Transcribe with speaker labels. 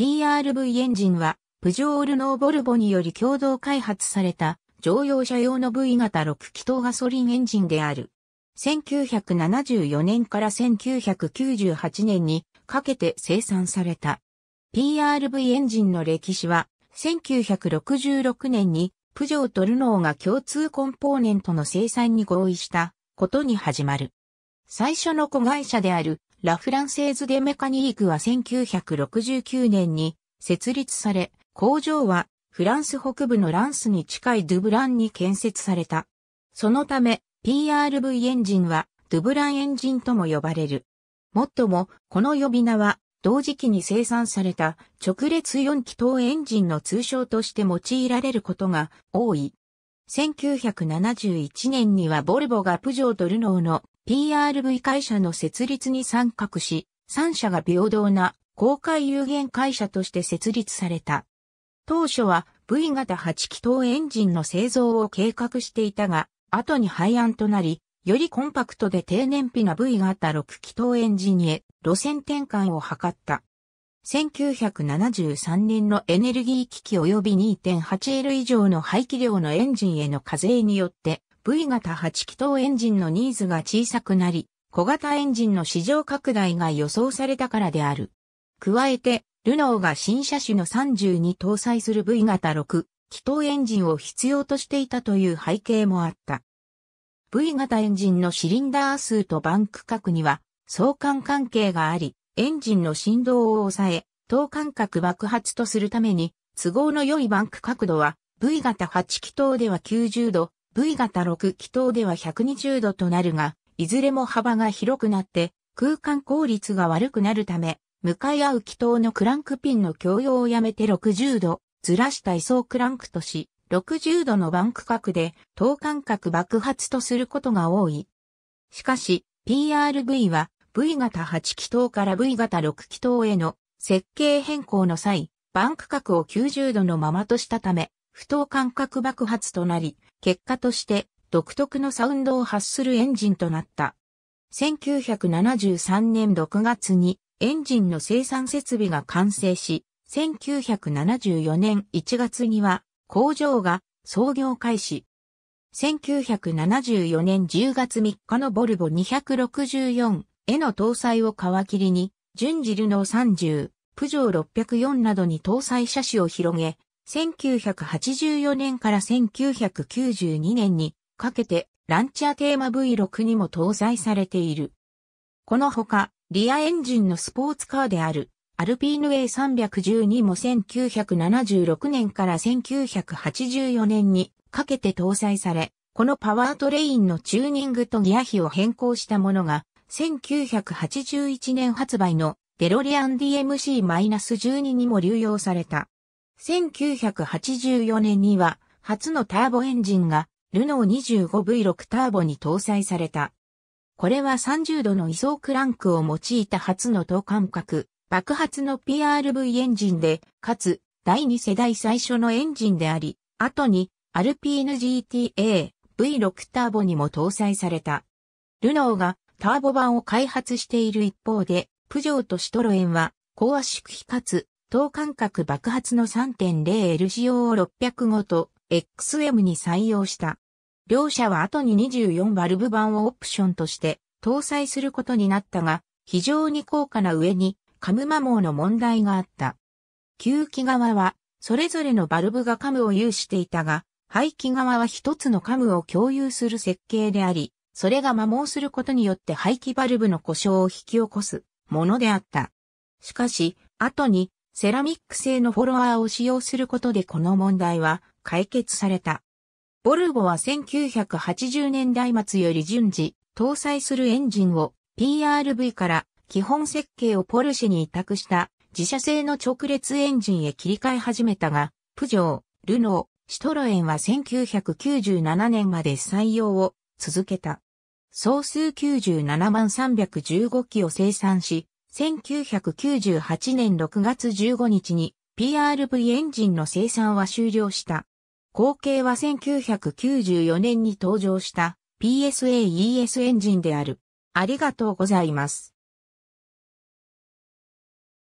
Speaker 1: PRV エンジンは、プジョールノーボルボにより共同開発された乗用車用の V 型6気筒ガソリンエンジンである。1974年から1998年にかけて生産された。PRV エンジンの歴史は、1966年にプジョーとルノーが共通コンポーネントの生産に合意したことに始まる。最初の子会社であるラ・フランセーズ・デ・メカニークは1969年に設立され、工場はフランス北部のランスに近いドゥブランに建設された。そのため、PRV エンジンはドゥブランエンジンとも呼ばれる。もっとも、この呼び名は、同時期に生産された直列4気筒エンジンの通称として用いられることが多い。1971年にはボルボがプジョーとルノーの PRV 会社の設立に参画し、3社が平等な公開有限会社として設立された。当初は V 型8気筒エンジンの製造を計画していたが、後に廃案となり、よりコンパクトで低燃費な V 型6気筒エンジンへ路線転換を図った。1973年のエネルギー危機及び 2.8L 以上の排気量のエンジンへの課税によって V 型8気筒エンジンのニーズが小さくなり、小型エンジンの市場拡大が予想されたからである。加えて、ルノーが新車種の30に搭載する V 型6気筒エンジンを必要としていたという背景もあった。V 型エンジンのシリンダー数とバンク角には相関関係があり、エンジンの振動を抑え、等間隔爆発とするために、都合の良いバンク角度は V 型8気筒では90度、V 型6気筒では120度となるが、いずれも幅が広くなって空間効率が悪くなるため、向かい合う気筒のクランクピンの共用をやめて60度、ずらした位相クランクとし、60度のバンク角で等間隔爆発とすることが多い。しかし、PRV は V 型8気筒から V 型6気筒への設計変更の際、バンク角を90度のままとしたため、不等間隔爆発となり、結果として独特のサウンドを発するエンジンとなった。1973年6月にエンジンの生産設備が完成し、1974年1月には工場が創業開始。1974年10月3日のボルボ264への搭載を皮切りに、順次ルノー30、プジョー604などに搭載車種を広げ、1984年から1992年にかけてランチャーテーマ V6 にも搭載されている。このほか、リアエンジンのスポーツカーであるアルピーヌ A312 も1976年から1984年にかけて搭載され、このパワートレインのチューニングとギア比を変更したものが、1981年発売のデロリアン DMC-12 にも流用された。1984年には初のターボエンジンがルノー 25V6 ターボに搭載された。これは30度の位相クランクを用いた初の等間隔、爆発の PRV エンジンで、かつ第2世代最初のエンジンであり、後にアルピーヌ GTA V6 ターボにも搭載された。ルノーがターボ版を開発している一方で、プジョーとシトロエンは高圧縮比かつ等間隔爆発の 3.0LCO605 と XM に採用した。両社は後に24バルブ版をオプションとして搭載することになったが、非常に高価な上にカム摩耗の問題があった。吸気側は、それぞれのバルブがカムを有していたが、排気側は一つのカムを共有する設計であり、それが摩耗することによって排気バルブの故障を引き起こすものであった。しかし、後にセラミック製のフォロワーを使用することでこの問題は解決された。ボルボは1980年代末より順次、搭載するエンジンを PRV から基本設計をポルシェに委託した自社製の直列エンジンへ切り替え始めたが、プジョー、ルノー、シトロエンは1997年まで採用を続けた。総数97万315機を生産し、1998年6月15日に PRV エンジンの生産は終了した。後継は1994年に登場した PSAES エンジンである。ありがとうございます。